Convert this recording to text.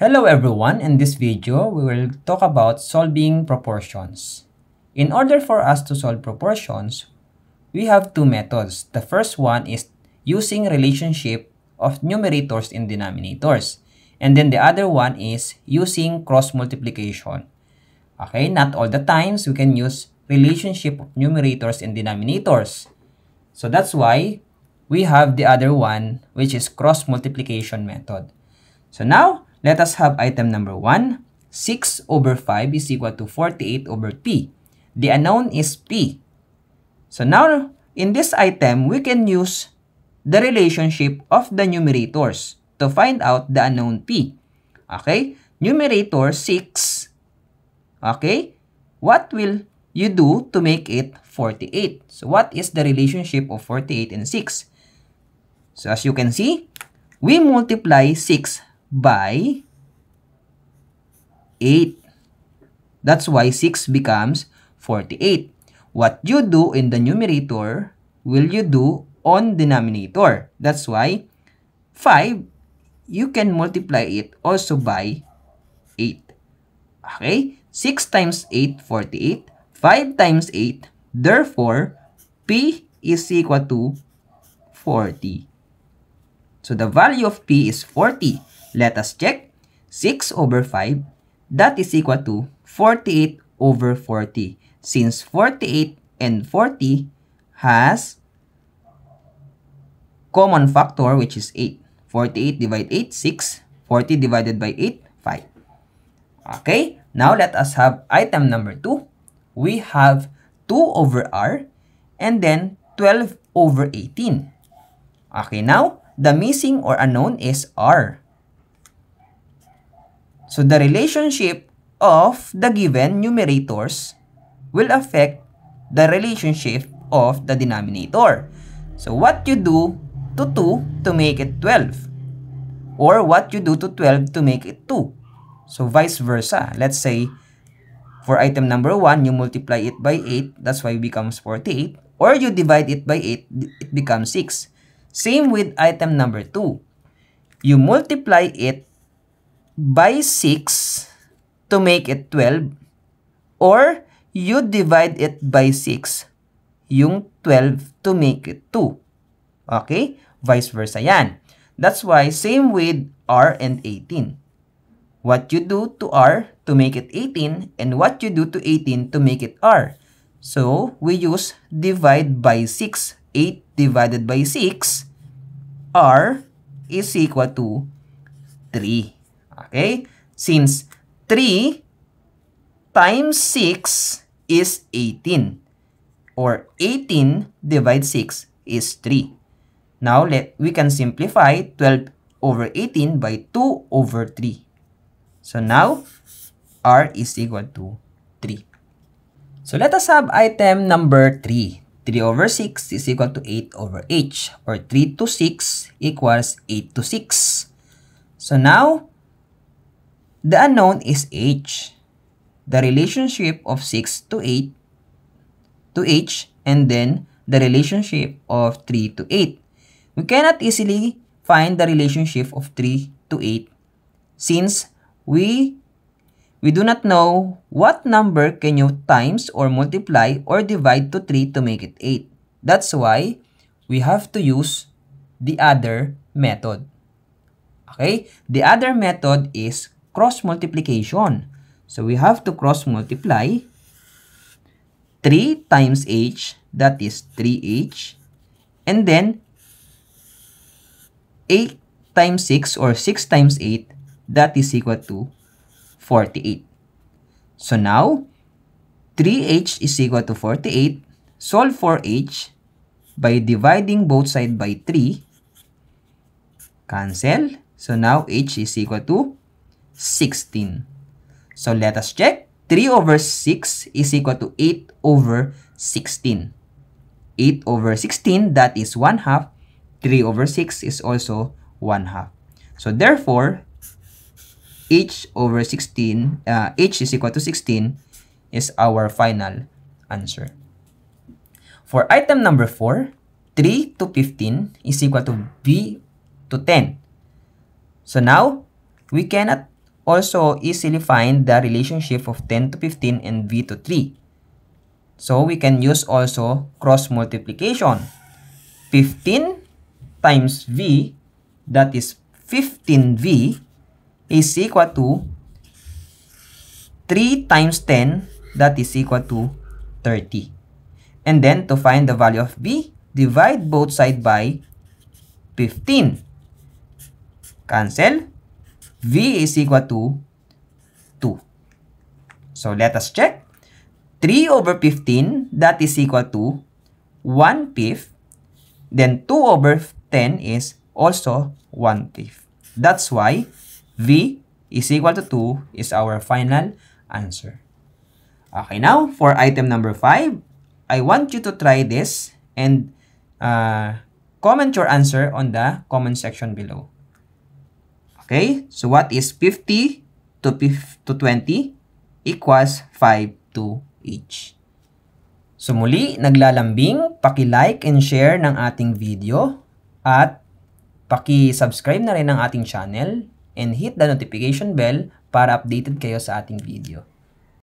Hello everyone, in this video, we will talk about solving proportions. In order for us to solve proportions, we have two methods. The first one is using relationship of numerators and denominators. And then the other one is using cross multiplication. Okay, not all the times we can use relationship of numerators and denominators. So that's why we have the other one which is cross multiplication method. So now, Let us have item number 1. 6 over 5 is equal to 48 over P. The unknown is P. So now, in this item, we can use the relationship of the numerators to find out the unknown P. Okay? Numerator 6. Okay? What will you do to make it 48. So what is the relationship of 48 and 6? So as you can see, we multiply 6 by 8. That's why 6 becomes 48. What you do in the numerator will you do on denominator. That's why 5, you can multiply it also by 8. Okay? 6 times 8, 48. 5 times 8, therefore, P is equal to 40. So the value of P is 40. Let us check. 6 over 5, that is equal to 48 over 40. Since 48 and 40 has common factor which is 8. 48 divided 8, 6. 40 divided by 8, 5. Okay, now let us have item number 2. We have 2 over r and then 12 over 18. Okay, now the missing or unknown is r. So the relationship of the given numerators will affect the relationship of the denominator. So what you do to 2 to make it 12 or what you do to 12 to make it 2. So vice versa. Let's say for item number 1, you multiply it by 8, that's why it becomes 48. Or you divide it by 8, it becomes 6. Same with item number 2. You multiply it by 6 to make it 12 or you divide it by 6 yung 12 to make it 2. Okay? Vice versa yan. That's why same with R and 18. What you do to R to make it 18 and what you do to 18 to make it R. So, we use divide by 6. 8 divided by 6, R is equal to 3. Okay? Since 3 times 6 is 18. Or 18 divided 6 is 3. Now, let we can simplify 12 over 18 by 2 over 3. So now, R is equal to 3. So let us have item number 3. 3 over 6 is equal to 8 over h, or 3 to 6 equals 8 to 6. So now, The unknown is h. The relationship of 6 to 8 to h and then the relationship of 3 to 8. We cannot easily find the relationship of 3 to 8 since we we do not know what number can you times or multiply or divide to 3 to make it 8. That's why we have to use the other method. Okay? The other method is cross multiplication. So we have to cross multiply 3 times h, that is 3h, and then 8 times 6 or 6 times 8, that is equal to 48. So now, 3h is equal to 48. Solve for h by dividing both sides by 3. Cancel. So now h is equal to 16. So let us check. 3 over 6 is equal to 8 over 16. 8 over 16, that is 1 half. 3 over 6 is also 1 half. So therefore, h over 16, uh, h is equal to 16 is our final answer. For item number 4, 3 to 15 is equal to b to 10. So now, we cannot also, easily find the relationship of 10 to 15 and V to 3. So, we can use also cross multiplication. 15 times V, that is 15V, is equal to 3 times 10, that is equal to 30. And then, to find the value of B, divide both sides by 15. Cancel. V is equal to 2. So let us check. 3 over 15, that is equal to 1 fifth. Then 2 over 10 is also 1 fifth. That's why V is equal to 2 is our final answer. Okay, now for item number 5, I want you to try this and uh, comment your answer on the comment section below. Okay? So what is 50 to, to 20 equals 5 to each. So muli, naglalambing, paki-like and share ng ating video at paki-subscribe na rin ng ating channel and hit the notification bell para updated kayo sa ating video.